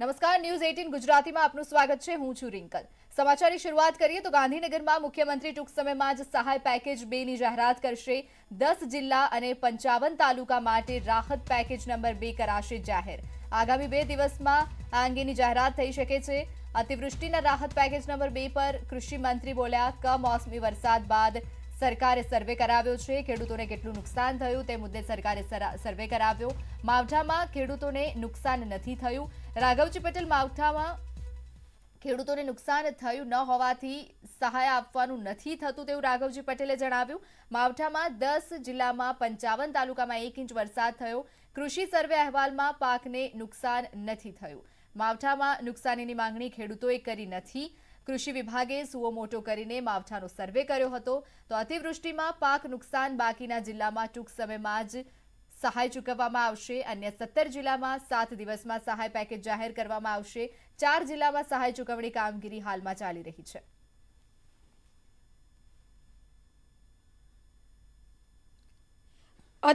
નમસ્કાર ન્યૂઝ 18 ગુજરાતીમાં આપનું સ્વાગત છે હું છું રિન્કલ સમાચારી શરૂઆત કરીએ તો ગાંધીનગરમાં મુખ્યમંત્રી ટૂક સમયમાં જ સહાય પેકેજ 2 ની જાહેરાત કરશે 10 જિલ્લા અને 55 તાલુકા માટે રાહત પેકેજ નંબર 2 કરાશે જાહેર આગામી બે દિવસમાં આ અંગેની જાહેરાત થઈ શકે છે অতিવૃષ્ટિના રાહત પેકેજ નંબર 2 પર કૃષિ મંત્રી બોલ્યા હતા કે મોસમી વરસાદ બાદ સરકારે સર્વે કરાવ્યો છે ખેડૂતોને કેટલો નુકસાન થયું તે મુદ્દે સરકારે સર્વે કરાવ્યો માવઠામાં ખેડૂતોને નુકસાન નથી થયું રાઘવજી પટેલ માવઠામાં ખેડૂતોને નુકસાન થયું ન હોવાથી સહાય આપવાનું નથી થતું તેવું રાઘવજી પટેલે જણાવ્યું માવઠામાં દસ જિલ્લામાં પંચાવન તાલુકામાં એક ઇંચ વરસાદ થયો કૃષિ સર્વે અહેવાલમાં પાકને નુકસાન નથી થયું માવઠામાં નુકસાનીની માંગણી ખેડૂતોએ કરી નથી કૃષિ વિભાગે સુઓ મોટો કરીને માવઠાનો સર્વે કર્યો હતો તો અતિવૃષ્ટિમાં પાક નુકસાન બાકીના જિલ્લામાં ટૂંક સમયમાં જ સહાય ચૂકવવામાં આવશે અન્ય સત્તર જિલ્લામાં સાત દિવસમાં સહાય પેકેજ જાહેર કરવામાં આવશે ચાર જિલ્લામાં સહાય ચૂકવણી કામગીરી હાલમાં ચાલી રહી છે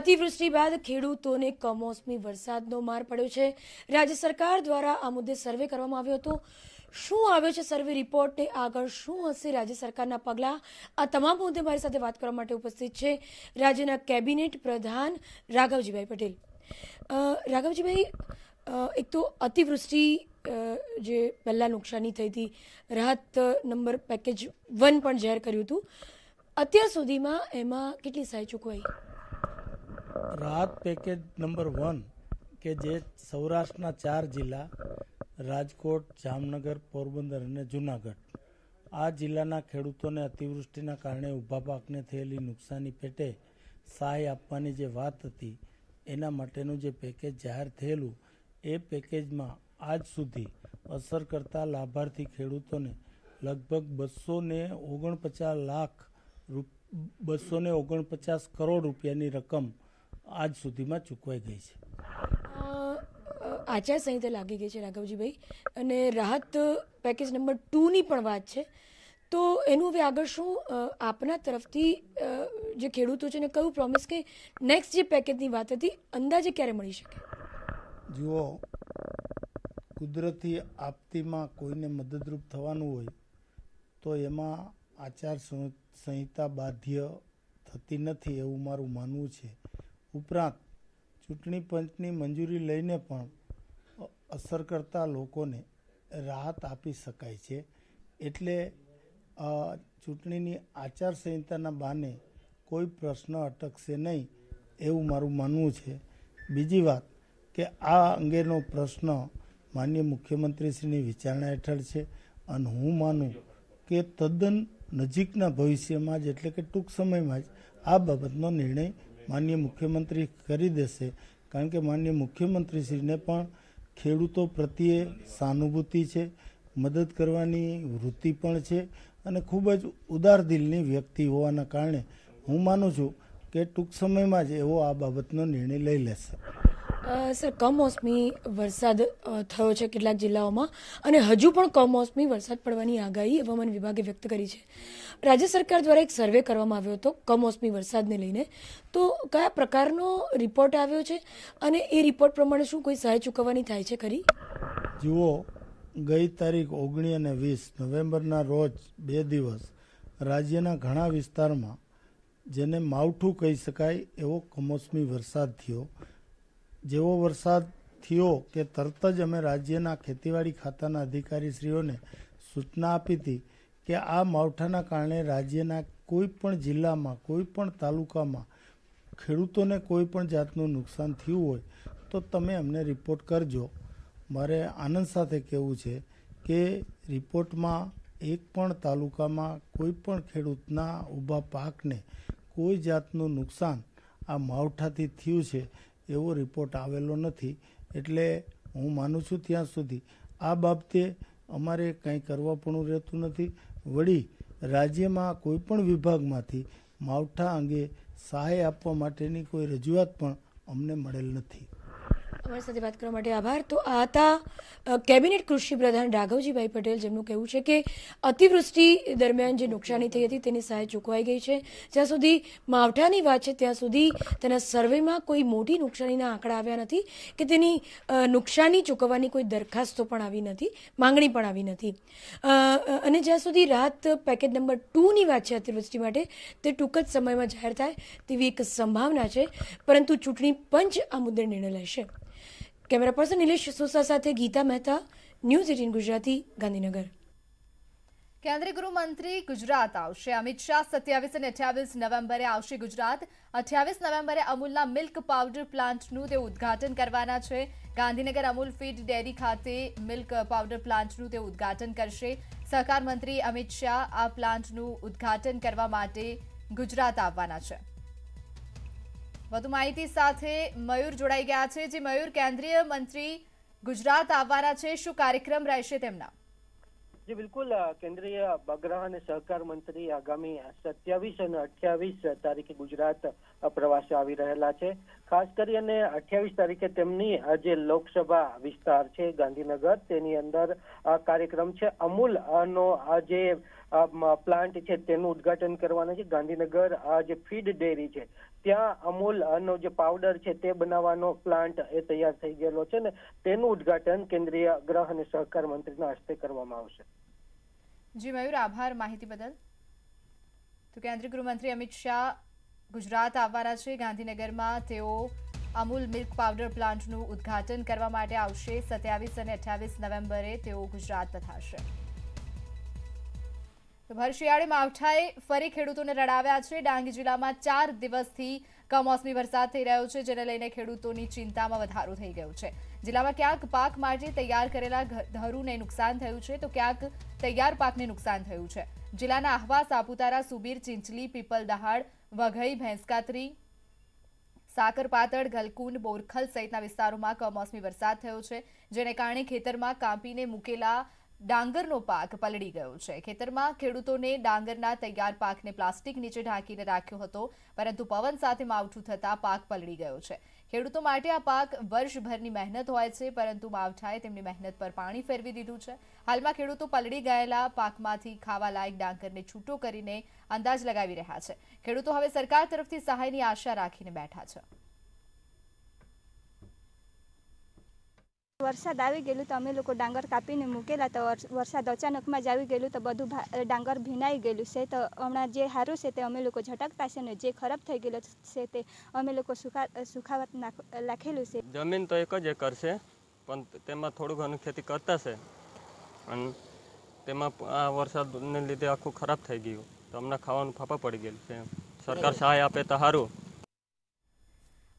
અતિવૃષ્ટિ બાદ ખેડૂતોને કમોસમી વરસાદનો માર પડ્યો છે રાજ્ય સરકાર દ્વારા આ મુદ્દે સર્વે કરવામાં આવ્યો હતો શું આવે છે સર્વે રિપોર્ટ ને આગળ શું હશે રાજ્ય સરકારના પગલાં આ તમામ મુદ્દે મારી સાથે વાત કરવા માટે ઉપસ્થિત છે રાજ્યના કેબિનેટ પ્રધાન રાઘવજીભાઈ પટેલ રાઘવજીભાઈ એક તો અતિવૃષ્ટિ જે પહેલાં નુકસાની થઈ હતી રાહત નંબર પેકેજ વન પણ જાહેર કર્યું હતું અત્યાર સુધીમાં એમાં કેટલી સહાય ચૂકવાઈ રાહત પેકેજ નંબર વન કે જે સૌરાષ્ટ્રના ચાર જિલ્લા રાજકોટ જામનગર પોરબંદર અને જુનાગઢ આ જિલ્લાના ખેડૂતોને અતિવૃષ્ટિના કારણે ઊભા પાકને થયેલી નુકસાની પેટે સહાય આપવાની જે વાત હતી એના માટેનું જે પેકેજ જાહેર થયેલું એ પેકેજમાં આજ સુધી અસર કરતા લાભાર્થી ખેડૂતોને લગભગ બસો ને ઓગણપચાસ લાખ બસો ઓગણપચાસ કરોડ રૂપિયાની રકમ આજ સુધીમાં ચૂકવાઈ ગઈ છે આચારસંહિતા લાગી ગઈ છે રાઘવજીભાઈ અને રાહત પેકેજ નંબર ટુની પણ વાત છે તો એનું હવે આગળ શું આપના તરફથી જે ખેડૂતો છે એને કયું પ્રોમિસ કે નેક્સ્ટ જે પેકેજની વાત હતી અંદાજે ક્યારે મળી શકે જુઓ કુદરતી આપતીમાં કોઈને મદદરૂપ થવાનું હોય તો એમાં આચાર સંહિતા બાધ્ય થતી નથી એવું મારું માનવું છે ઉપરાંત ચૂંટણી પંચની મંજૂરી લઈને પણ અસર કરતા લોકોને રાહત આપી શકાય છે એટલે ચૂંટણીની આચારસંહિતાના બહાને કોઈ પ્રશ્ન અટકશે નહીં એવું મારું માનવું છે બીજી વાત કે આ અંગેનો પ્રશ્ન માન્ય મુખ્યમંત્રીશ્રીની વિચારણા હેઠળ છે અને હું માનું કે તદ્દન નજીકના ભવિષ્યમાં જ એટલે કે ટૂંક સમયમાં જ આ બાબતનો નિર્ણય માન્ય મુખ્યમંત્રી કરી દેશે કારણ કે માન્ય મુખ્યમંત્રીશ્રીને પણ ખેડૂતો પ્રત્યે સાનુભૂતિ છે મદદ કરવાની વૃત્તિ પણ છે અને ખૂબ જ ઉદાર દિલની વ્યક્તિ હોવાના કારણે હું માનું છું કે ટૂંક સમયમાં જ એવો આ બાબતનો નિર્ણય લઈ લેશે સર કમોસમી વરસાદ થયો છે કેટલાક જિલ્લાઓમાં અને હજુ પણ કમોસમી વરસાદ પડવાની આગાહી હવામાન વિભાગે વ્યક્ત કરી છે રાજ્ય સરકાર દ્વારા એક સર્વે કરવામાં આવ્યો હતો કમોસમી વરસાદને લઈને તો કયા પ્રકારનો રિપોર્ટ આવ્યો છે અને એ રિપોર્ટ પ્રમાણે શું કોઈ સહાય ચૂકવવાની થાય છે ખરી જુઓ ગઈ તારીખ ઓગણી અને વીસ નવેમ્બરના રોજ બે દિવસ રાજ્યના ઘણા વિસ્તારમાં જેને માવઠું કહી શકાય એવો કમોસમી વરસાદ થયો જેવો વરસાદ થયો કે તરત જ અમે રાજ્યના ખેતીવાડી ખાતાના અધિકારીશ્રીઓને સૂચના આપી હતી કે આ માવઠાના કારણે રાજ્યના કોઈ પણ જિલ્લામાં કોઈ પણ તાલુકામાં ખેડૂતોને કોઈ પણ જાતનું નુકસાન થયું હોય તો તમે અમને રિપોર્ટ કરજો મારે આનંદ સાથે કહેવું છે કે રિપોર્ટમાં એક પણ તાલુકામાં કોઈ પણ ખેડૂતના ઊભા પાકને કોઈ જાતનું નુકસાન આ માવઠાથી થયું છે એવો રિપોર્ટ આવેલો નથી એટલે હું માનું છું ત્યાં સુધી આ બાબતે અમારે કંઈ કરવાપણું રહેતું નથી વળી રાજ્યમાં કોઈપણ વિભાગમાંથી માવઠા અંગે સહાય આપવા માટેની કોઈ રજૂઆત પણ અમને મળેલ નથી અમારી સાથે વાત કરવા માટે આભાર તો આ હતા કેબિનેટ કૃષિ પ્રધાન રાઘવજીભાઈ પટેલ જેમનું કહેવું છે કે અતિવૃષ્ટિ દરમિયાન જે નુકસાની થઈ હતી તેની સહાય ચૂકવાઈ ગઈ છે જ્યાં સુધી માવઠાની વાત છે ત્યાં સુધી તેના સર્વેમાં કોઈ મોટી નુકસાનીના આંકડા આવ્યા નથી કે તેની નુકસાની ચૂકવવાની કોઈ દરખાસ્તો પણ આવી નથી માંગણી પણ આવી નથી અને જ્યાં સુધી રાહત પેકેજ નંબર ટુની વાત છે અતિવૃષ્ટિ માટે તે ટૂંક જ સમયમાં જાહેર થાય તેવી એક સંભાવના છે પરંતુ ચૂંટણી પંચ આ મુદ્દે નિર્ણય લેશે કેમેરા પર્સન નિલેશ સોસા સાથે ગીતા મહેતા ન્યૂઝ એટીન ગુજરાતી ગાંધીનગર કેન્દ્રીય ગૃહમંત્રી ગુજરાત આવશે અમિત શાહ સત્યાવીસ અને અઠ્યાવીસ નવેમ્બરે આવશે ગુજરાત અઠ્યાવીસ નવેમ્બરે અમૂલના મિલ્ક પાવડર પ્લાન્ટનું તે ઉદ્ઘાટન કરવાના છે ગાંધીનગર અમૂલ ફીડ ડેરી ખાતે મિલ્ક પાવડર પ્લાન્ટનું તે ઉદ્ઘાટન કરશે સહકાર મંત્રી અમિત શાહ આ પ્લાન્ટનું ઉદ્ઘાટન કરવા માટે ગુજરાત આવવાના છે વધુ માહિતી સાથે મયુર જોડાઈ ગયા છે જે મયુર કેન્દ્રીય મંત્રી ગુજરાત આવવાના છે શું કાર્યક્રમ રહેશે તેમના જે બિલકુલ કેન્દ્રીય બગરાહ અને સહકાર મંત્રી આગામી સત્યાવીસ અને અઠ્યાવીસ તારીખે ગુજરાત પ્રવાસે આવી રહેલા છે ખાસ કરી અને અઠ્યાવીસ તારીખે તેમની જે લોકસભા વિસ્તાર છે ગાંધીનગર તેની અંદર કાર્યક્રમ છે અમૂલ નો જે પ્લાન્ટ છે તેનું ઉદઘાટન કરવાના છે ગાંધીનગર આ જે ફીડ ડેરી છે ત્યાં અમૂલ નો જે પાવડર છે તે બનાવવાનો પ્લાન્ટ એ તૈયાર થઈ ગયેલો છે ને તેનું ઉદઘાટન કેન્દ્રીય ગ્રહ અને સહકાર મંત્રીના હસ્તે કરવામાં આવશે જી મયુર આભાર માહિતી બદલ તો કેન્દ્રીય ગૃહમંત્રી અમિત શાહ ગુજરાત આવવાના છે ગાંધીનગરમાં તેઓ અમૂલ મિલ્ક પાવડર પ્લાન્ટનું ઉદ્ઘાટન કરવા માટે આવશે સત્યાવીસ અને અઠ્યાવીસ નવેમ્બરે તેઓ ગુજરાત પધારશે ભર શિયાળે માવઠાએ ફરી ખેડૂતોને રડાવ્યા છે ડાંગ જિલ્લામાં ચાર દિવસથી કમોસમી વરસાદ થઈ રહ્યો છે જેને લઈને ખેડૂતોની ચિંતામાં વધારો થઈ ગયો છે જિલ્લામાં ક્યાંક પાક માટે તૈયાર કરેલા ધરુને નુકસાન થયું છે તો ક્યાંક તૈયાર પાકને નુકસાન થયું છે જિલ્લાના આહવા સાપુતારા સુબીર ચિંચલી પીપલ દહાડ વઘઈ ભેંસકાતરી સાકરપાતળ ગલકુંડ બોરખલ સહિતના વિસ્તારોમાં કમોસમી વરસાદ થયો છે જેને કારણે ખેતરમાં કાપીને મૂકેલા ડાંગરનો પાક પલળી ગયો છે ખેતરમાં ખેડૂતોને ડાંગરના તૈયાર પાકને પ્લાસ્ટિક નીચે ઢાંકીને રાખ્યો હતો પરંતુ પવન સાથે માવઠું થતાં પાક પલળી ગયો છે ખેડૂતો માટે આ પાક વર્ષભરની મહેનત હોય છે પરંતુ માવઠાએ તેમની મહેનત પર પાણી ફેરવી દીધું છે હાલમાં ખેડૂતો પલળી ગયેલા પાકમાંથી ખાવાલાયક ડાંગરને છૂટો કરીને અંદાજ લગાવી રહ્યા છે ખેડૂતો હવે સરકાર તરફથી સહાયની આશા રાખીને બેઠા છે વરસાદ આવી ગયેલું તો અમે લોકો ડાંગર કાપીને મૂકેલા તો વરસાદ અચાનકમાં જ આવી ગયેલું તો બધું ડાંગર ભીનાઈ ગયેલું છે તો હમણાં જે સારું છે તે અમે લોકો ઝટકતા છે ને જે ખરાબ થઈ ગયેલું છે તે અમે લોકો સુખા સુખાવત નાખેલું છે જમીન તો એક જ એકર છે પણ તેમાં થોડું ઘણું ખેતી કરતા છે અને તેમાં આ વરસાદને લીધે આખું ખરાબ થઈ ગયું તો અમને ખાવાનું ફાફા પડી ગયેલું છે સરકાર સહાય આપે તો સારું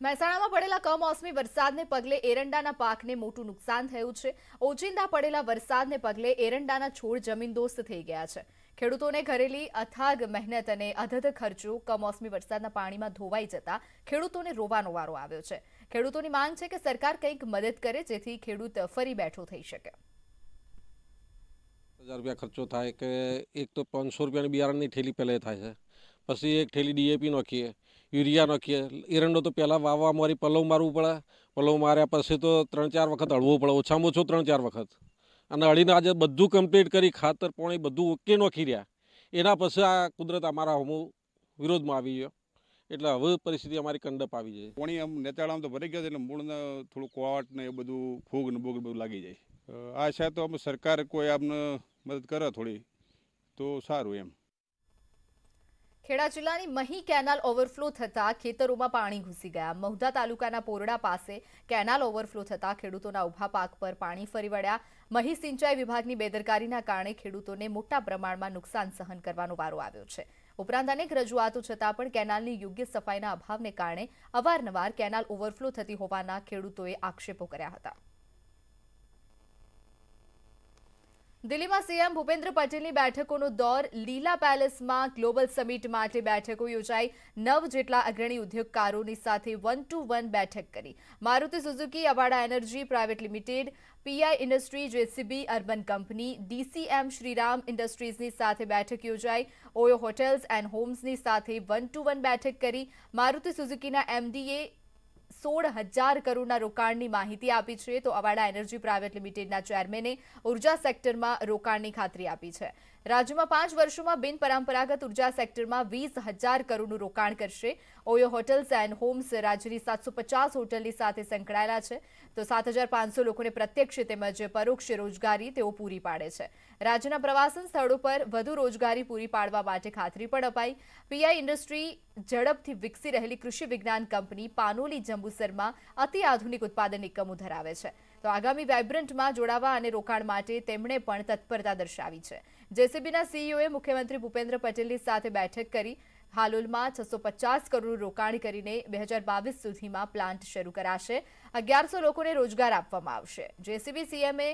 મહેસાણામાં પડેલા કમોસમી વરસાદને પગલે એરંડાના પાકને મોટું નુકસાન થયું છે ઓચિંદા પડેલા વરસાદને પગલે એરંડાના છોડ જમીનદોસ્ત થઈ ગયા છે ખેડૂતોને ઘરેલી અથાગ મહેનત અને અધધ ખર્ચો કમોસમી વરસાદના પાણીમાં ધોવાઈ જતા ખેડૂતોને રોવાનો વારો આવ્યો છે ખેડૂતોની માંગ છે કે સરકાર કંઈક મદદ કરે જેથી ખેડૂત ફરી બેઠો થઈ શકે હજાર રૂપિયા ખર્ચો થાય કે એક તો પાંચસો રૂપિયાની બિયારણની ઠેલી પહેલે થાય છે પછી એક ઠેલી ડીએપી નાખીએ યુરિયાનો કે એરંડો તો પહેલાં વાવવા મારી પલવ મારવું પડે પલવ માર્યા પછી તો ત્રણ ચાર વખત અળવું પડે ઓછામાં ઓછું ત્રણ ચાર વખત અને અળીને આજે બધું કમ્પ્લીટ કરી ખાતર પાણી બધું ઓકે નોખી રહ્યા એના પછી આ કુદરત અમારા હમુ વિરોધમાં આવી ગયો એટલે હવે પરિસ્થિતિ અમારી કંડપ આવી જાય પાણી આમ નેતાળામ તો ભરી ગયા એટલે મૂળને થોડું કોવાટ ને એ બધું ફૂગ ને બોગ બધું લાગી જાય આશા તો આમ સરકાર કોઈ આમને મદદ કરે થોડી તો સારું એમ ખેડા જિલ્લાની મહી કેનાલ ઓવરફ્લો થતાં ખેતરોમાં પાણી ઘૂસી ગયા મહુધા તાલુકાના પોરડા પાસે કેનાલ ઓવરફ્લો થતાં ખેડૂતોના ઉભા પાક પર પાણી ફરી વળ્યા મહી સિંચાઈ વિભાગની બેદરકારીના કારણે ખેડૂતોને મોટા પ્રમાણમાં નુકસાન સહન કરવાનો વારો આવ્યો છે ઉપરાંત અનેક રજૂઆતો છતાં પણ કેનાલની યોગ્ય સફાઈના અભાવને કારણે અવારનવાર કેનાલ ઓવરફ્લો થતી હોવાના ખેડૂતોએ આક્ષેપો કર્યા હતા દિલ્હીમાં સીએમ ભૂપેન્દ્ર પટેલની બેઠકોનો દોર લીલા પેલેસમાં ગ્લોબલ સમિટ માટે બેઠકો યોજાઈ નવ જેટલા અગ્રણી ઉદ્યોગકારોની સાથે વન ટુ વન બેઠક કરી Maruti Suzuki Avada energy private limited PI industry JCB urban company DCM Shriram ઇન્ડસ્ટ્રીઝની સાથે બેઠક યોજાઈ ઓયો હોટેલ્સ એન્ડ હોમ્સની સાથે વન ટુ વન બેઠક કરી મારુતિ સુઝુકીના એમડીએ સોળ હજાર કરોડના રોકાણની માહિતી આપી છે તો અવાડા એનર્જી પ્રાઇવેટ લિમિટેડના ચેરમેને ઉર્જા સેક્ટરમાં રોકાણની ખાતરી આપી છે રાજ્યમાં પાંચ વર્ષોમાં બિનપરંપરાગત ઉર્જા સેક્ટરમાં વીસ હજાર કરોડનું રોકાણ કરશે ઓયો હોટલ્સ એન્ડ હોમ્સ રાજ્યની સાતસો પચાસ હોટલની સાથે સંકળાયેલા છે તો સાત હજાર પાંચસો લોકોને પ્રત્યક્ષ તેમજ પરોક્ષ રોજગારી તેઓ પૂરી પાડે છે રાજ્યના પ્રવાસન સ્થળો પર વધુ રોજગારી પૂરી પાડવા માટે ખાતરી પણ અપાઈ પીઆઈ ઇન્ડસ્ટ્રી ઝડપથી વિકસી રહેલી કૃષિ વિજ્ઞાન કંપની પાનોલી જંબુસરમાં અતિ આધુનિક ઉત્પાદન એકમો ધરાવે છે તો આગામી વાઇબ્રન્ટમાં જોડાવા અને રોકાણ માટે તેમણે પણ તત્પરતા દર્શાવી છે જેસીબીના સીઈઓએ મુખ્યમંત્રી ભૂપેન્દ્ર પટેલની સાથે બેઠક કરી હાલોલમાં છસો પચાસ કરોડ રોકાણ કરીને બે હજાર બાવીસ સુધીમાં પ્લાન્ટ શરૂ કરાશે અગિયારસો લોકોને રોજગાર આપવામાં આવશે જેસીબી સીએમએ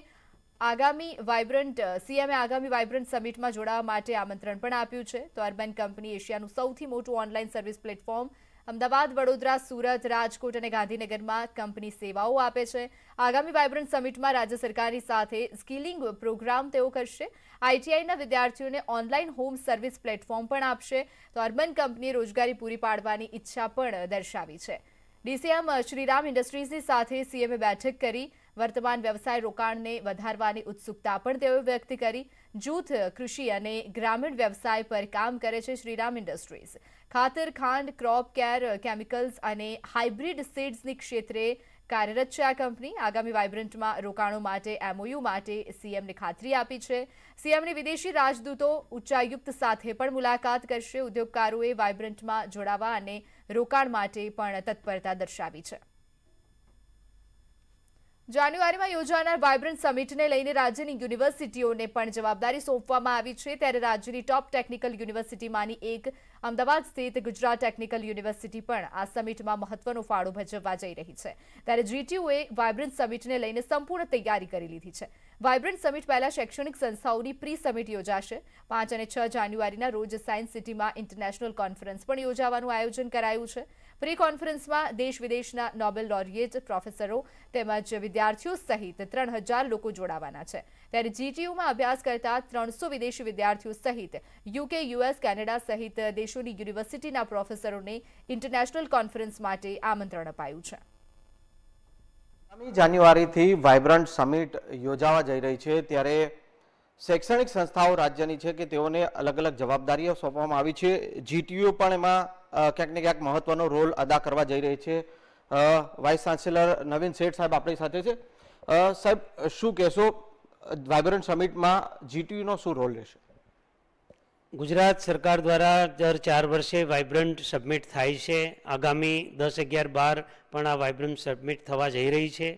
આગામી વાઇબ્રન્ટ સીએમએ આગામી વાઇબ્રન્ટ સમિટમાં જોડાવા માટે આમંત્રણ પણ આપ્યું છે તો અર્બન કંપની એશિયાનું સૌથી મોટું online service platform Ahmedabad Vadodara Surat Rajkot અને ગાંધીનગરમાં કંપની સેવાઓ આપે છે આગામી વાયબ્રન્ટ સમિટમાં રાજ્ય સરકારની સાથે સ્કિલિંગ પ્રોગ્રામ તેઓ કરશે આઈટીઆઈના વિદ્યાર્થીઓને ઓનલાઈન હોમ સર્વિસ પ્લેટફોર્મ પણ આપશે તો અર્બન કંપનીએ રોજગારી પૂરી પાડવાની ઈચ્છા પણ દર્શાવી છે ડીસીએમ શ્રીરામ ઇન્ડસ્ટ્રીઝની સાથે સીએમએ બેઠક કરી વર્તમાન વ્યવસાય રોકાણને વધારવાની ઉત્સુકતા પણ તેઓએ વ્યક્ત કરી જૂથ કૃષિ અને ગ્રામીણ વ્યવસાય પર કામ કરે છે શ્રીરામ ઇન્ડસ્ટ્રીઝ ખાતર ખાંડ ક્રોપ કેર કેમિકલ્સ અને હાઇબ્રિડ સીડ્સની ક્ષેત્રે કાર્યરત છે આ કંપની આગામી વાયબ્રન્ટમાં રોકાણો માટે એમઓયુ માટે સીએમને ખાતરી આપી છે સીએમની વિદેશી રાજદૂતો ઉચ્ચાયુક્ત સાથે પણ મુલાકાત કરશે ઉદ્યોગકારોએ વાયબ્રન્ટમાં જોડાવા અને રોકાણ માટે પણ તત્પરતા દર્શાવી છે જાન્યુઆરીમાં યોજાનાર વાયબ્રન્ટ સમિટને લઈને રાજ્યની યુનિવર્સિટીઓને પણ જવાબદારી સોંપવામાં આવી છે ત્યારે રાજ્યની ટોપ ટેકનિકલ યુનિવર્સિટીમાંની એક અમદાવાદ સ્થિત ગુજરાત ટેકનિકલ યુનિવર્સિટી પણ આ સમિટમાં મહત્વનો ફાળો ભજવવા જઈ રહી છે ત્યારે જીટીયુએ વાયબ્રન્ટ સમિટને લઈને સંપૂર્ણ તૈયારી કરી લીધી છે વાયબ્રન્ટ સમિટ પહેલા શૈક્ષણિક સંસ્થાઓની પ્રી સમિટ યોજાશે પાંચ અને છ જાન્યુઆરીના રોજ સાયન્સ સિટીમાં ઇન્ટરનેશનલ કોન્ફરન્સ પણ યોજાવાનું આયોજન કરાયું છે પ્રી કોન્ફરન્સમાં દેશ વિદેશના નોબેલ લોરિયેટ પ્રોફેસરો તેમજ વિદ્યાર્થીઓ સહિત ત્રણ લોકો જોડાવાના છે ત્યારે જીટીયુમાં અભ્યાસ કરતા ત્રણસો વિદેશી વિદ્યાર્થીઓ સહિત યુકે યુએસ કેનેડા સહિત દેશોની યુનિવર્સિટીના પ્રોફેસરોને ઇન્ટરનેશનલ કોન્ફરન્સ માટે આમંત્રણ અપાયું છે આગામી જાન્યુઆરીથી વાઇબ્રન્ટ સમિટ યોજાવા જઈ રહી છે ત્યારે શૈક્ષણિક સંસ્થાઓ રાજ્યની છે કે તેઓને અલગ અલગ જવાબદારીઓ સોંપવામાં આવી છે જીટીયુ પણ એમાં ક્યાંક ને ક્યાંક મહત્વનો રોલ અદા કરવા જઈ રહી છે વાઇસ ચાન્સેલર નવીન શેઠ સાહેબ આપણી સાથે છે સાહેબ શું કહેશો વાઇબ્રન્ટ સમિટમાં જીટીયુનો શું રોલ રહેશે ગુજરાત સરકાર દ્વારા દર ચાર વર્ષે વાઇબ્રન્ટ સબમિટ થાય છે આગામી દસ અગિયાર બાર પણ આ વાઇબ્રન્ટ સબમિટ થવા જઈ રહી છે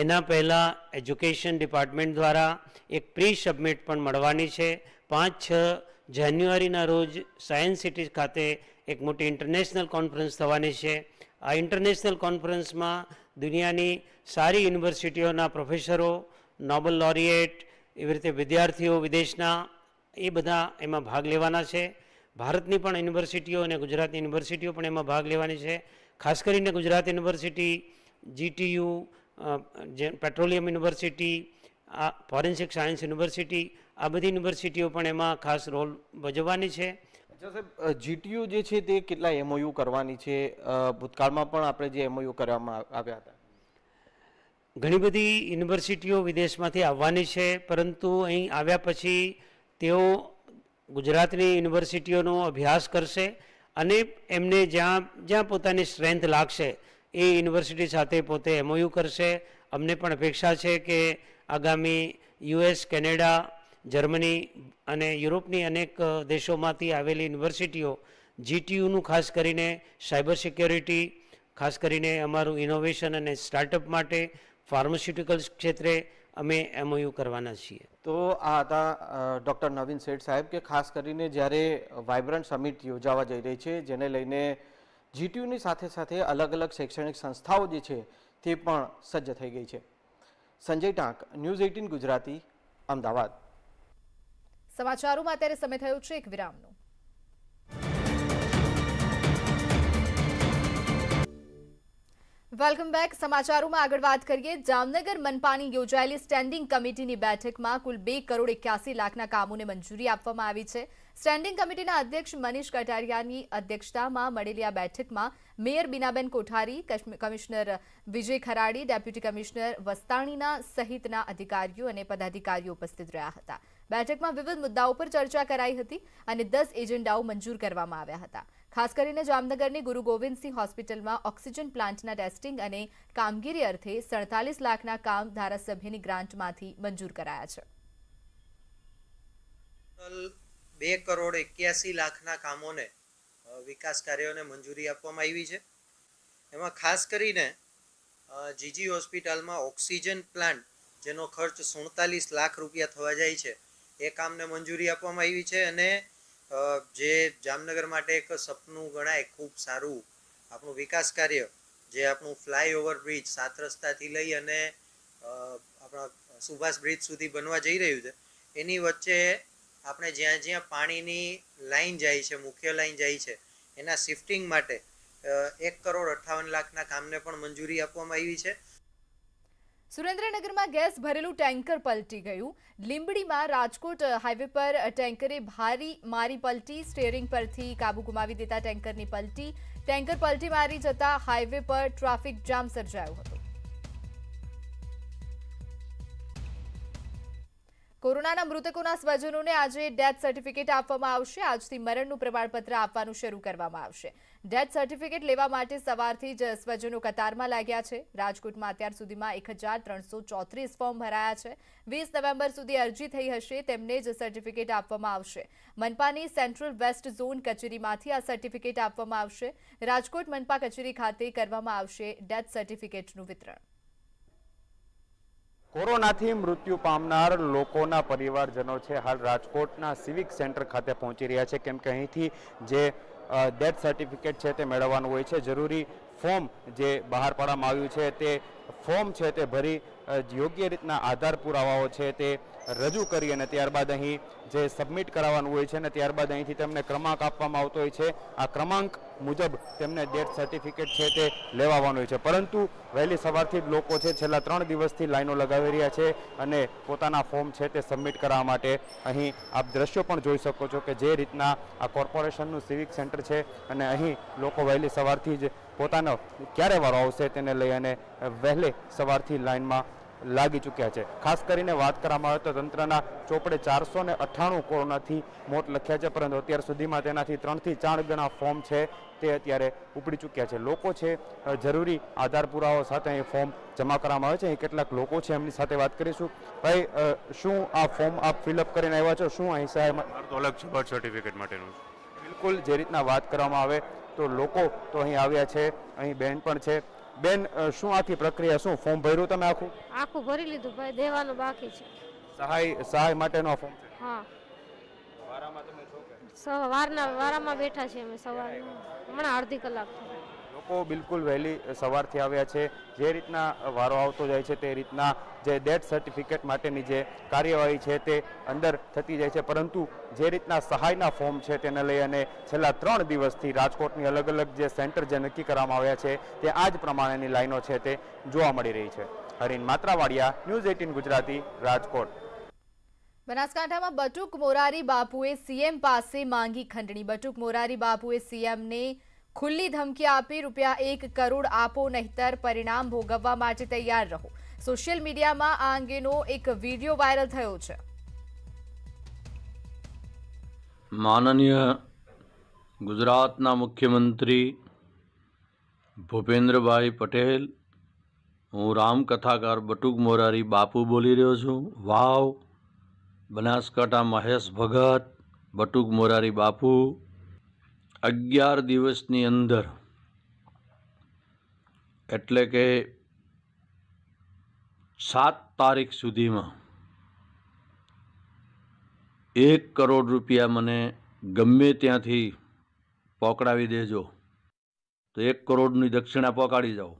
એના પહેલાં એજ્યુકેશન ડિપાર્ટમેન્ટ દ્વારા એક પ્રી સબમિટ પણ મળવાની છે પાંચ છ જાન્યુઆરીના રોજ સાયન્સ સિટી ખાતે એક મોટી ઇન્ટરનેશનલ કોન્ફરન્સ થવાની છે આ ઇન્ટરનેશનલ કોન્ફરન્સમાં દુનિયાની સારી યુનિવર્સિટીઓના પ્રોફેસરો નોબલ લોરિએટ એવી રીતે વિદ્યાર્થીઓ વિદેશના એ બધા એમાં ભાગ લેવાના છે ભારતની પણ યુનિવર્સિટીઓ અને ગુજરાતની યુનિવર્સિટીઓ પણ એમાં ભાગ લેવાની છે ખાસ કરીને ગુજરાત યુનિવર્સિટી જીટીયુ જે પેટ્રોલિયમ યુનિવર્સિટી આ ફોરેન્સિક સાયન્સ યુનિવર્સિટી આ બધી યુનિવર્સિટીઓ પણ એમાં ખાસ રોલ ભજવવાની છે જીટીયુ જે છે તે કેટલા એમઓયુ કરવાની છે ભૂતકાળમાં પણ આપણે જે એમઓયુ કરવામાં આવ્યા હતા ઘણી બધી યુનિવર્સિટીઓ વિદેશમાંથી આવવાની છે પરંતુ અહીં આવ્યા પછી તેઓ ગુજરાતની યુનિવર્સિટીઓનો અભ્યાસ કરશે અને એમને જ્યાં જ્યાં પોતાની સ્ટ્રેન્થ લાગશે એ યુનિવર્સિટી સાથે પોતે એમઓયુ કરશે અમને પણ અપેક્ષા છે કે આગામી યુએસ કેનેડા જર્મની અને યુરોપની અનેક દેશોમાંથી આવેલી યુનિવર્સિટીઓ જીટીયુનું ખાસ કરીને સાયબર સિક્યોરિટી ખાસ કરીને અમારું ઇનોવેશન અને સ્ટાર્ટઅપ માટે ફાર્માસ્યુટિકલ્સ ક્ષેત્રે અમે એમઓયુ કરવાના છીએ તો આ હતા ડૉક્ટર નવીન શેઠ સાહેબ કે ખાસ કરીને જ્યારે વાઇબ્રન્ટ સમિટ યોજાવા જઈ રહી છે જેને લઈને જીટીયુની સાથે સાથે અલગ અલગ શૈક્ષણિક સંસ્થાઓ જે છે તે પણ સજ્જ થઈ ગઈ છે સંજય ટાંક ન્યૂઝ એઇટીન ગુજરાતી અમદાવાદ સમાચારોમાં અત્યારે સમય થયો છે એક વિરામનો વેલકમ બેક સમાચારોમાં આગળ વાત કરીએ જામનગર મનપાની યોજાયેલી સ્ટેન્ડિંગ કમિટીની બેઠકમાં કુલ બે કરોડ એક્યાસી લાખના કામોને મંજૂરી આપવામાં આવી છે સ્ટેન્ડિંગ કમિટીના અધ્યક્ષ મનીષ કટારિયાની અધ્યક્ષતામાં મળેલી આ બેઠકમાં mayor Binaben Kothari commissioner Vijay Kharadi deputy commissioner વસ્તાણીના સહિતના અધિકારીઓ અને પદાધિકારીઓ ઉપસ્થિત રહ્યા હતા બેઠકમાં વિવિધ મુદ્દાઓ પર ચર્ચા કરાઈ હતી અને દસ એજન્ડાઓ મંજૂર કરવામાં આવ્યા હતા ખાસ કરીને જામનગરની ગુરુ ગોવિંદસિંહ હોસ્પિટલમાં ઓક્સિજન પ્લાન્ટના ટેસ્ટિંગ અને કામગીરી અર્થે સડતાલીસ લાખના કામ ધારાસભ્યની ગ્રાન્ટમાંથી મંજૂર કરાયા છે બે કરોડ એક્યાસી લાખના કામોને વિકાસ કાર્યોને મંજૂરી આપવામાં આવી છે એમાં ખાસ કરીને જીજી હોસ્પિટલમાં ઓક્સિજન પ્લાન્ટ જેનો ખર્ચ સુડતાલીસ લાખ રૂપિયા થવા જાય છે એ કામને મંજૂરી આપવામાં આવી છે અને જે જામનગર માટે એક સપનું ગણાય ખૂબ સારું આપણું વિકાસ કાર્ય જે આપણું ફ્લાયઓવર બ્રિજ સાત રસ્તાથી લઈ અને આપણા સુભાષ બ્રિજ સુધી બનવા જઈ રહ્યું છે એની વચ્ચે આપણે જ્યાં જ્યાં પાણીની લાઈન જાય છે મુખ્ય લાઈન જાય છે એના શિફ્ટિંગ માટે એક કરોડ અઠ્ઠાવન લાખના કામને પણ મંજૂરી આપવામાં આવી છે સુરેન્દ્રનગરમાં ગેસ ભરેલું ટેન્કર પલટી ગયું લીંબડીમાં રાજકોટ હાઈવે પર ટેન્કરે ભારી મારી પલટી સ્ટેરિંગ પરથી કાબુ ગુમાવી દેતા ટેન્કરની પલટી ટેન્કર પલટી મારી જતા હાઈવે પર ટ્રાફિક જામ સર્જાયો હતો કોરોનાના મૃતકોના સ્વજનોને આજે ડેથ સર્ટિફિકેટ આપવામાં આવશે આજથી મરણનું પ્રમાણપત્ર આપવાનું શરૂ કરવામાં આવશે ડેથ સર્ટિફિકેટ લેવા માટે સવારથી જ સ્વજનો કતારમાં લાગ્યા છે રાજકોટમાં અત્યાર સુધીમાં એક ફોર્મ ભરાયા છે વીસ નવેમ્બર સુધી અરજી થઈ હશે તેમને જ સર્ટિફિકેટ આપવામાં આવશે મનપાની સેન્ટ્રલ વેસ્ટ ઝોન કચેરીમાંથી આ સર્ટિફિકેટ આપવામાં આવશે રાજકોટ મનપા કચેરી ખાતે કરવામાં આવશે ડેથ સર્ટિફિકેટનું વિતરણ કોરોનાથી મૃત્યુ પામનાર લોકોના પરિવારજનો છે હાલ રાજકોટના સિવિક સેન્ટર ખાતે પહોંચી રહ્યા છે કેમ કે અહીંથી જે ડેથ સર્ટિફિકેટ છે તે મેળવવાનું હોય છે જરૂરી ફોર્મ જે બહાર પાડવામાં આવ્યું છે તે ફોર્મ છે તે ભરી યોગ્ય રીતના આધાર પુરાવાઓ છે તે રજૂ કરી અને ત્યારબાદ અહીં જે સબમિટ કરાવવાનું હોય છે અને ત્યારબાદ અહીંથી તેમને ક્રમાંક આપવામાં આવતો હોય છે આ ક્રમાંક મુજબ તેમને ડેથ સર્ટિફિકેટ છે તે લેવાવાનું હોય છે પરંતુ વહેલી સવારથી જ લોકો છે છેલ્લા ત્રણ દિવસથી લાઈનો લગાવી રહ્યા છે અને પોતાના ફોર્મ છે તે સબમિટ કરવા માટે અહીં આપ દ્રશ્યો પણ જોઈ શકો છો કે જે રીતના આ કોર્પોરેશનનું સિવિક સેન્ટર છે અને અહીં લોકો વહેલી સવારથી જ પોતાનો ક્યારે વારો આવશે તેને લઈ અને વહેલી સવારથી લાઇનમાં લાગી ચૂક્યા છે ખાસ કરીને વાત કરવામાં આવે તો તંત્રના ચોપડે ચારસો ને અઠ્ઠાણું કોરોનાથી મોત લખ્યા છે પરંતુ અત્યાર સુધીમાં તેનાથી ત્રણથી ચાર ગણા ફોર્મ છે તે અત્યારે ઉપડી ચૂક્યા છે લોકો છે જરૂરી આધાર પુરાવો સાથે અહીં ફોર્મ જમા કરવામાં આવે છે અહીં કેટલાક લોકો છે એમની સાથે વાત કરીશું ભાઈ શું આ ફોર્મ આપ ફિલઅપ કરીને આવ્યા છો શું અહીં સાહેબ અલગ છે બર્થ સર્ટિફિકેટ માટેનું બિલકુલ જે રીતના વાત કરવામાં આવે તો લોકો તો અહીં આવ્યા છે અહીં બેન પણ છે બેન શું આખી પ્રક્રિયા શું ફોર્મ ભર્યું તમે આખું આખું ભરી લીધું ભાઈ દેવાનું બાકી છે સહાય સહાય માટેનો ફોર્મ છે હા વારામાં તમે છો કે વારના વારામાં બેઠા છીએ અમે સવારે હમણાં અડધી કલાક થઈ લોકો બિલકુલ વહેલી સવારથી આવ્યા છે જે રીતના વારો આવતો જાય છે તે રીતના જે ડેથ સર્ટિફિકેટ માટેની જે કાર્યવાહી છે તે અંદર થતી જાય છે પરંતુ જે રીતના સહાયના ફોર્મ છે તેને લઈ અને છેલ્લા ત્રણ દિવસથી રાજકોટની અલગ અલગ જે સેન્ટર જે નક્કી કરવામાં આવ્યા છે તે આ જ પ્રમાણેની લાઈનો છે તે જોવા મળી રહી છે હરીન માત્રાવાડિયા ન્યૂઝ એટીન ગુજરાતી રાજકોટ બનાસકાંઠામાં બટુક મોરારી બાપુએ સીએમ પાસે માંગી ખંડણી બટુક મોરારી બાપુએ સીએમને ખુલ્લી ધમકી આપી રૂપિયા એક કરોડ આપો નહીતર પરિણામ ભોગવવા માટે તૈયાર રહો સોશિયલ મીડિયામાં આ અંગેનો એક વિડીયો વાયરલ થયો છે માનનીય ગુજરાતના મુખ્યમંત્રી ભૂપેન્દ્રભાઈ પટેલ હું રામકથાકાર બટુક મોરારી બાપુ બોલી રહ્યો છું વાવ બનાસકાંઠા મહેશ ભગત બટુક મોરારી બાપુ અગિયાર દિવસની અંદર એટલે કે સાત તારીખ સુધીમાં એક કરોડ રૂપિયા મને ગમે ત્યાંથી પોકડાવી દેજો તો એક કરોડની દક્ષિણા પોકાડી જાઓ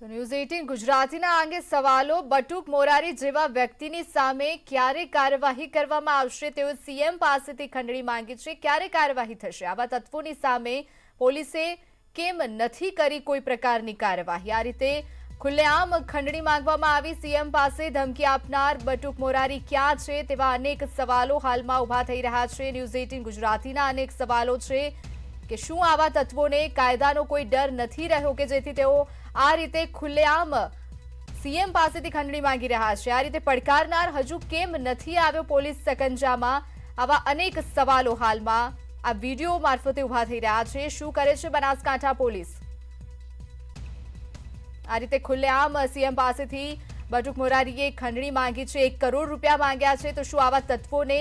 તો ન્યૂઝ એઇટીન ગુજરાતીના આંગે સવાલો બટુક મોરારી જેવા વ્યક્તિની સામે ક્યારે કાર્યવાહી કરવામાં આવશે તેઓ સીએમ પાસેથી ખંડણી માંગી છે ક્યારે કાર્યવાહી થશે આવા તત્વોની સામે પોલીસે કેમ નથી કરી કોઈ પ્રકારની કાર્યવાહી આ રીતે ખુલ્લેઆમ ખંડણી માંગવામાં આવી સીએમ પાસે ધમકી આપનાર બટુક મોરારી ક્યાં છે તેવા અનેક સવાલો હાલમાં ઊભા થઈ રહ્યા છે ન્યૂઝ એઇટીન ગુજરાતીના અનેક સવાલો છે કે શું આવા તત્વોને કાયદાનો કોઈ ડર નથી રહ્યો કે જેથી તેઓ આ રીતે ખુલ્લેઆમ સીએમ પાસેથી ખંડણી માંગી રહ્યા છે આ રીતે પડકારનાર હજુ કેમ નથી આવ્યો પોલીસ સકંજામાં આવા અનેક સવાલો હાલમાં આ વિડીયો મારફતે ઉભા થઈ રહ્યા છે શું કરે છે બનાસકાંઠા પોલીસ આ રીતે ખુલ્લેઆમ સીએમ પાસેથી બટુક મોરારીએ ખંડણી માંગી છે એક કરોડ રૂપિયા માંગ્યા છે તો શું આવા તત્વોને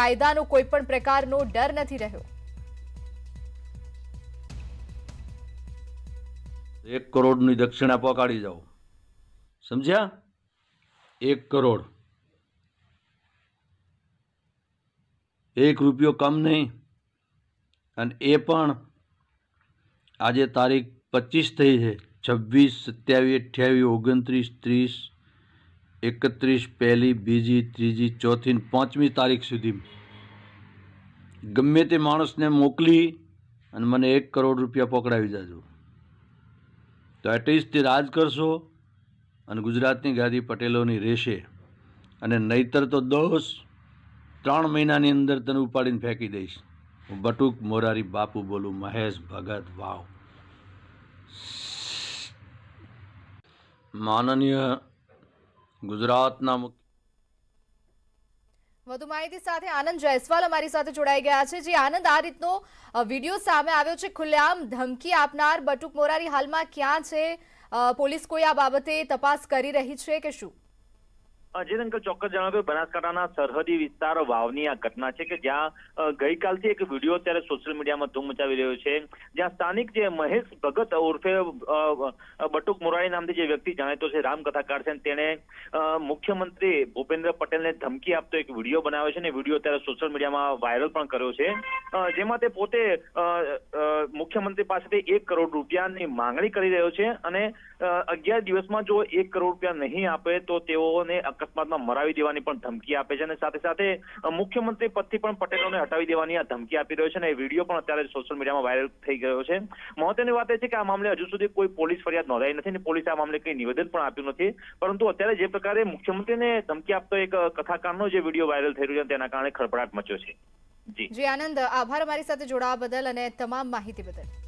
કાયદાનો કોઈપણ પ્રકારનો ડર નથી રહ્યો એક કરોડની દક્ષિણા પકાડી જાઓ સમજ્યા એક કરોડ એક રૂપિયો કમ નહીં અને એ પણ આજે તારીખ પચીસ થઈ છે છવ્વીસ સત્યાવીસ અઠ્યાવીસ ઓગણત્રીસ ત્રીસ એકત્રીસ પહેલી બીજી ત્રીજી ચોથી પાંચમી તારીખ સુધી ગમે તે માણસને મોકલી અને મને એક કરોડ રૂપિયા પકડાવી જાજો તો એટલીસ્ટ તે રાજ કરશો અને ગુજરાતની ગાદી પટેલોની રહેશે અને નહીતર તો દોષ ત્રણ મહિનાની અંદર તને ઉપાડીને ફેંકી દઈશ હું બટુક મોરારી બાપુ બોલું મહેશ ભગત વાવ માનનીય ગુજરાતના મુખ્ય વધુ માહિતી સાથે આનંદ જયસ્વાલ અમારી સાથે જોડાઈ ગયા છે જે આનંદ આ રીતનો વિડીયો સામે આવ્યો છે ખુલ્લેઆમ ધમકી આપનાર બટુક મોરારી હાલમાં ક્યાં છે પોલીસ કોઈ આ બાબતે તપાસ કરી રહી છે કે શું અજય અંકલ ચોક્કસ જણાવ્યું બનાસકાંઠાના સરહદી વિસ્તાર વાવની આ ઘટના છે કે જ્યાં ગઈકાલથી એક વિડીયો અત્યારે સોશિયલ મીડિયામાં ધૂમ મચાવી રહ્યો છે જ્યાં સ્થાનિક જે મહેશ ભગત ઉર્ફે બટુક મોરાણી નામથી જે વ્યક્તિ જાણીતો છે રામકથાકાર છે તેણે મુખ્યમંત્રી ભૂપેન્દ્ર પટેલને ધમકી આપતો એક વિડીયો બનાવ્યો છે અને વિડીયો અત્યારે સોશિયલ મીડિયામાં વાયરલ પણ કર્યો છે જેમાં તે પોતે મુખ્યમંત્રી પાસેથી એક કરોડ રૂપિયાની માંગણી કરી રહ્યો છે અને અગિયાર દિવસમાં જો એક કરોડ રૂપિયા નહીં આપે તો તેઓને અકસ્માતમાં મરાવી દેવાની પણ ધમકી આપે છે અને સાથે સાથે મુખ્યમંત્રી પદથી પણ પટેલોને હટાવી દેવાની આ ધમકી આપી રહ્યો છે અને વિડીયો પણ અત્યારે સોશિયલ મીડિયામાં વાયરલ થઈ ગયો છે મહત્વની વાત એ છે કે આ મામલે હજુ સુધી કોઈ પોલીસ ફરિયાદ નોંધાઈ નથી અને પોલીસે આ મામલે કંઈ નિવેદન પણ આપ્યું નથી પરંતુ અત્યારે જે પ્રકારે મુખ્યમંત્રીને ધમકી આપતો એક કથાકારનો જે વિડીયો વાયરલ થઈ રહ્યો છે તેના કારણે ખળભળાટ મચ્યો છે જી આનંદ આભાર અમારી સાથે જોડાવા બદલ અને તમામ માહિતી બદલ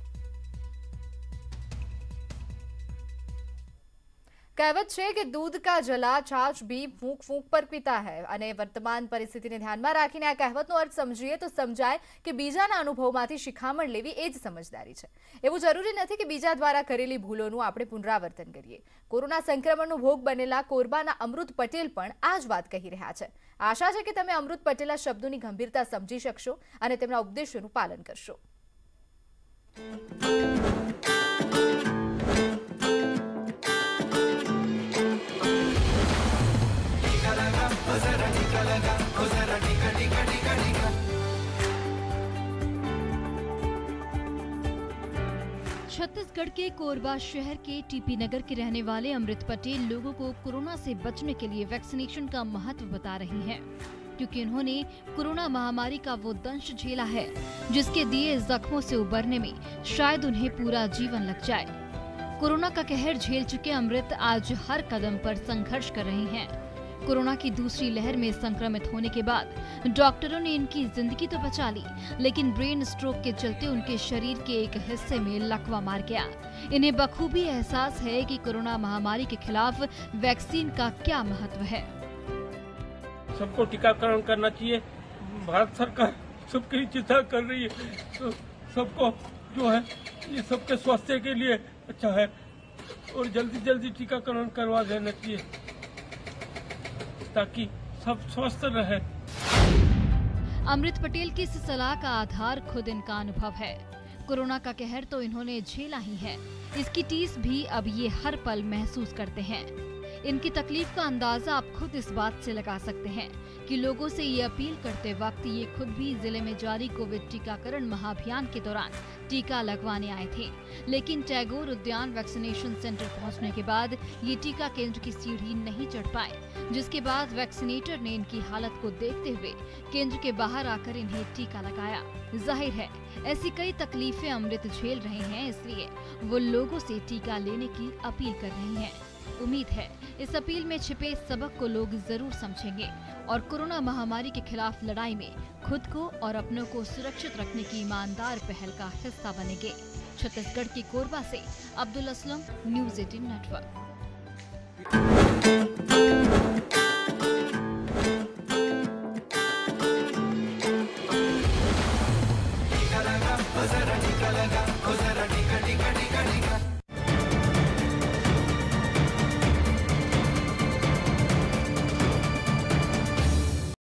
કહેવત છે કે દૂધ કા જલા છાછ ભી ફૂંક ફૂંક પર પીતા હૈ અને વર્તમાન પરિસ્થિતિને ધ્યાનમાં રાખીને આ કહેવતનો અર્થ સમજીએ તો સમજાય કે બીજાના અનુભવમાંથી શિખામણ લેવી એ જ સમજદારી છે એવું જરૂરી નથી કે બીજા દ્વારા કરેલી ભૂલોનું આપણે પુનરાવર્તન કરીએ કોરોના સંક્રમણનો ભોગ બનેલા કોરબાના અમૃત પટેલ પણ આ જ વાત કહી રહ્યા છે આશા છે કે તમે અમૃત પટેલના શબ્દોની ગંભીરતા સમજી શકશો અને તેમના ઉપદેશોનું પાલન કરશો छत्तीसगढ़ के कोरबा शहर के टीपी नगर के रहने वाले अमृत पटेल लोगों को कोरोना से बचने के लिए वैक्सीनेशन का महत्व बता रही हैं क्योंकि उन्होंने कोरोना महामारी का वो दंश झेला है जिसके दिए जख्मों से उबरने में शायद उन्हें पूरा जीवन लग जाए कोरोना का कहर झेल चुके अमृत आज हर कदम पर संघर्ष कर रहे हैं कोरोना की दूसरी लहर में संक्रमित होने के बाद डॉक्टरों ने इनकी जिंदगी तो बचा ली लेकिन ब्रेन स्ट्रोक के चलते उनके शरीर के एक हिस्से में लकवा मार गया इन्हें बखूबी एहसास है कि कोरोना महामारी के खिलाफ वैक्सीन का क्या महत्व है सबको टीकाकरण करना चाहिए भारत सरकार सबके चिंता कर रही है तो सबको जो है ये सबके स्वास्थ्य के लिए अच्छा है और जल्दी जल्दी टीकाकरण करवा देना चाहिए ताकि सब स्वस्थ रहे अमृत पटेल की इस सलाह का आधार खुद इनका अनुभव है कोरोना का कहर तो इन्होंने झेला ही है इसकी टीस भी अब ये हर पल महसूस करते हैं इनकी तकलीफ का अंदाजा आप खुद इस बात से लगा सकते हैं कि लोगों से ये अपील करते वक्त ये खुद भी जिले में जारी कोविड टीकाकरण महाअभियान के दौरान टीका लगवाने आए थे लेकिन टैगोर उद्यान वैक्सीनेशन सेंटर पहुंचने के बाद ये टीका केंद्र की सीढ़ी नहीं चढ़ पाए जिसके बाद वैक्सीनेटर ने इनकी हालत को देखते हुए केंद्र के बाहर आकर इन्हें टीका लगाया जाहिर है ऐसी कई तकलीफें अमृत झेल रहे हैं इसलिए वो लोगों से टीका लेने की अपील कर रही हैं। उम्मीद है इस अपील में छिपे सबक को लोग जरूर समझेंगे और कोरोना महामारी के खिलाफ लड़ाई में खुद को और अपनों को सुरक्षित रखने की ईमानदार पहल का हिस्सा बनेंगे छत्तीसगढ़ की कोरबा से Abdul Aslam news eighteen network